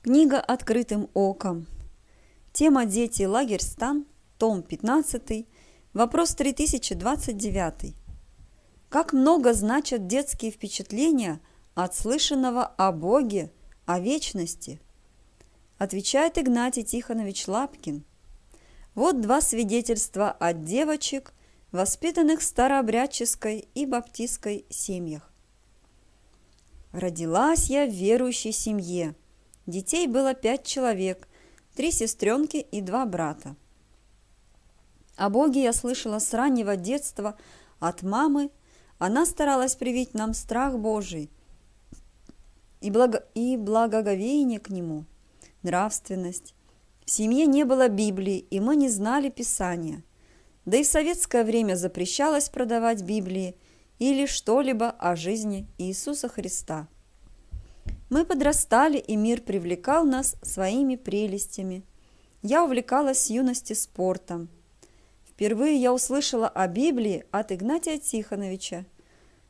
Книга «Открытым оком». Тема «Дети. Лагерь. Стан». Том 15. Вопрос 3029. Как много значат детские впечатления от слышанного о Боге, о вечности? Отвечает Игнатий Тихонович Лапкин. Вот два свидетельства от девочек, воспитанных в старообрядческой и баптистской семьях. «Родилась я в верующей семье», Детей было пять человек, три сестренки и два брата. О Боге я слышала с раннего детства от мамы. Она старалась привить нам страх Божий и, благо... и благоговение к Нему, нравственность. В семье не было Библии, и мы не знали Писания. Да и в советское время запрещалось продавать Библии или что-либо о жизни Иисуса Христа. Мы подрастали, и мир привлекал нас своими прелестями. Я увлекалась юности спортом. Впервые я услышала о Библии от Игнатия Тихоновича,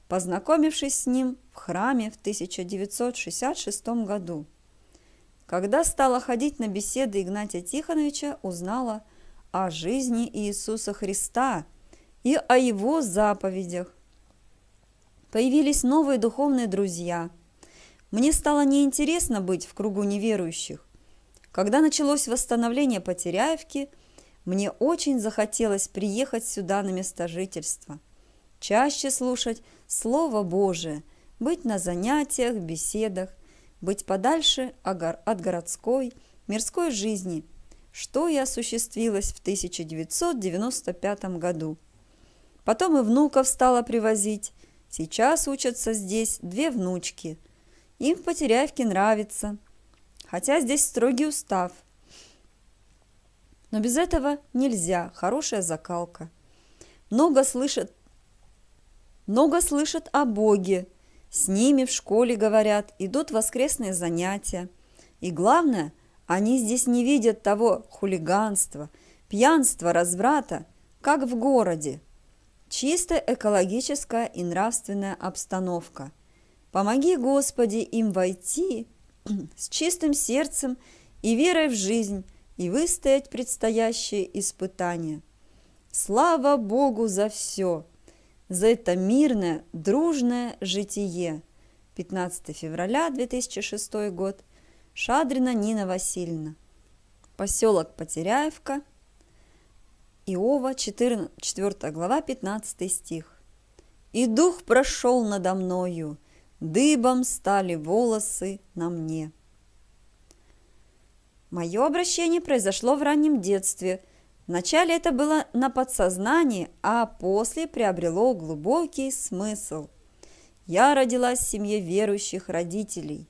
познакомившись с ним в храме в 1966 году. Когда стала ходить на беседы Игнатия Тихоновича, узнала о жизни Иисуса Христа и о его заповедях. Появились новые духовные друзья – мне стало неинтересно быть в кругу неверующих. Когда началось восстановление Потеряевки, мне очень захотелось приехать сюда на место жительства. Чаще слушать Слово Божие, быть на занятиях, беседах, быть подальше от городской, мирской жизни, что и осуществилось в 1995 году. Потом и внуков стала привозить. Сейчас учатся здесь две внучки – им в Потеряевке нравится, хотя здесь строгий устав. Но без этого нельзя, хорошая закалка. Много слышат, много слышат о Боге, с ними в школе говорят, идут воскресные занятия. И главное, они здесь не видят того хулиганства, пьянства, разврата, как в городе. Чистая экологическая и нравственная обстановка – Помоги, Господи, им войти с чистым сердцем и верой в жизнь и выстоять предстоящие испытания. Слава Богу за все! За это мирное, дружное житие! 15 февраля 2006 год. Шадрина Нина Васильевна. Поселок Потеряевка. Иова, 4, 4 глава, 15 стих. «И дух прошел надо мною, Дыбом стали волосы на мне. Мое обращение произошло в раннем детстве. Вначале это было на подсознании, а после приобрело глубокий смысл. Я родилась в семье верующих родителей.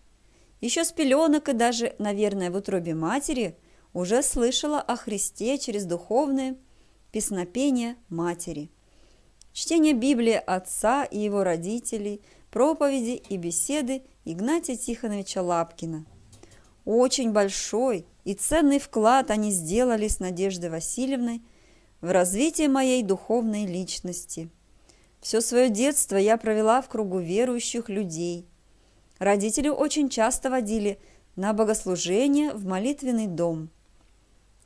Еще с пеленок и даже, наверное, в утробе матери уже слышала о Христе через духовное песнопение матери. Чтение Библии отца и его родителей – проповеди и беседы Игнатия Тихоновича Лапкина. Очень большой и ценный вклад они сделали с Надеждой Васильевной в развитие моей духовной личности. Все свое детство я провела в кругу верующих людей. Родители очень часто водили на богослужение в молитвенный дом.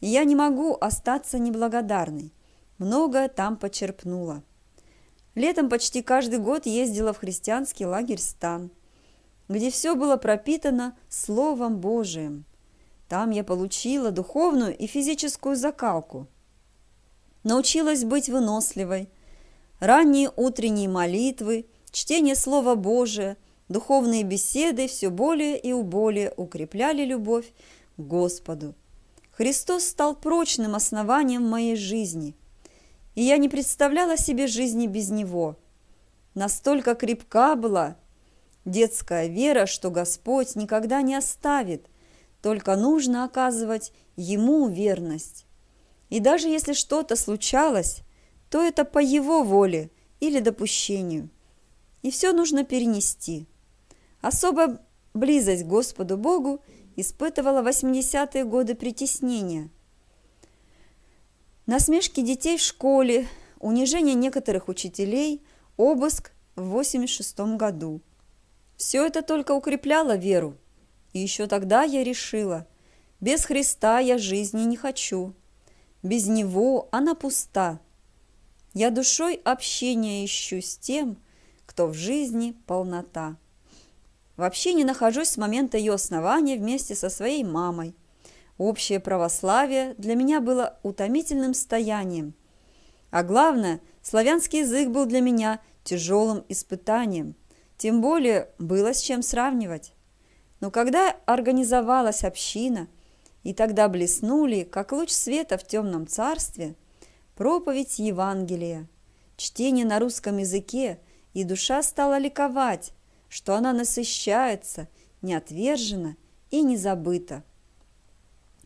И я не могу остаться неблагодарной. Многое там почерпнула. Летом почти каждый год ездила в христианский лагерь Стан, где все было пропитано Словом Божиим. Там я получила духовную и физическую закалку. Научилась быть выносливой. Ранние утренние молитвы, чтение Слова Божия, духовные беседы все более и более укрепляли любовь к Господу. Христос стал прочным основанием моей жизни – и я не представляла себе жизни без него. Настолько крепка была детская вера, что Господь никогда не оставит, только нужно оказывать Ему верность. И даже если что-то случалось, то это по Его воле или допущению. И все нужно перенести. Особая близость к Господу Богу испытывала 80-е годы притеснения – Насмешки детей в школе, унижение некоторых учителей, обыск в 86 году. Все это только укрепляло веру. И еще тогда я решила, без Христа я жизни не хочу. Без Него она пуста. Я душой общения ищу с тем, кто в жизни полнота. Вообще не нахожусь с момента ее основания вместе со своей мамой – Общее православие для меня было утомительным стоянием. А главное, славянский язык был для меня тяжелым испытанием. Тем более было с чем сравнивать. Но когда организовалась община, и тогда блеснули, как луч света в темном царстве, проповедь Евангелия, чтение на русском языке, и душа стала ликовать, что она насыщается, не отвержена и не забыта.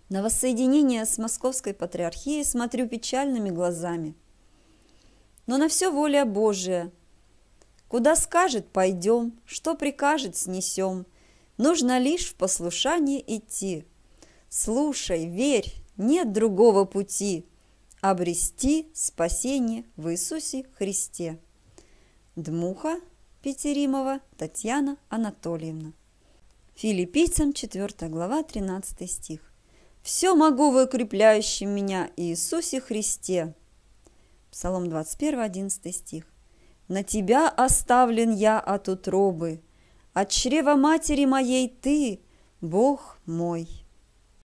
На воссоединение с Московской Патриархией смотрю печальными глазами. Но на все воля Божия. Куда скажет – пойдем, что прикажет – снесем. Нужно лишь в послушание идти. Слушай, верь, нет другого пути – обрести спасение в Иисусе Христе. Дмуха Петеримова Татьяна Анатольевна. Филиппийцам 4 глава 13 стих все могу в укрепляющем меня Иисусе Христе». Псалом 21, 11 стих. «На тебя оставлен я от утробы, от чрева матери моей ты, Бог мой».